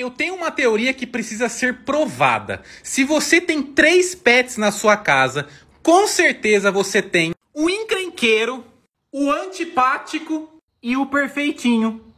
Eu tenho uma teoria que precisa ser provada. Se você tem três pets na sua casa, com certeza você tem o encrenqueiro, o antipático e o perfeitinho.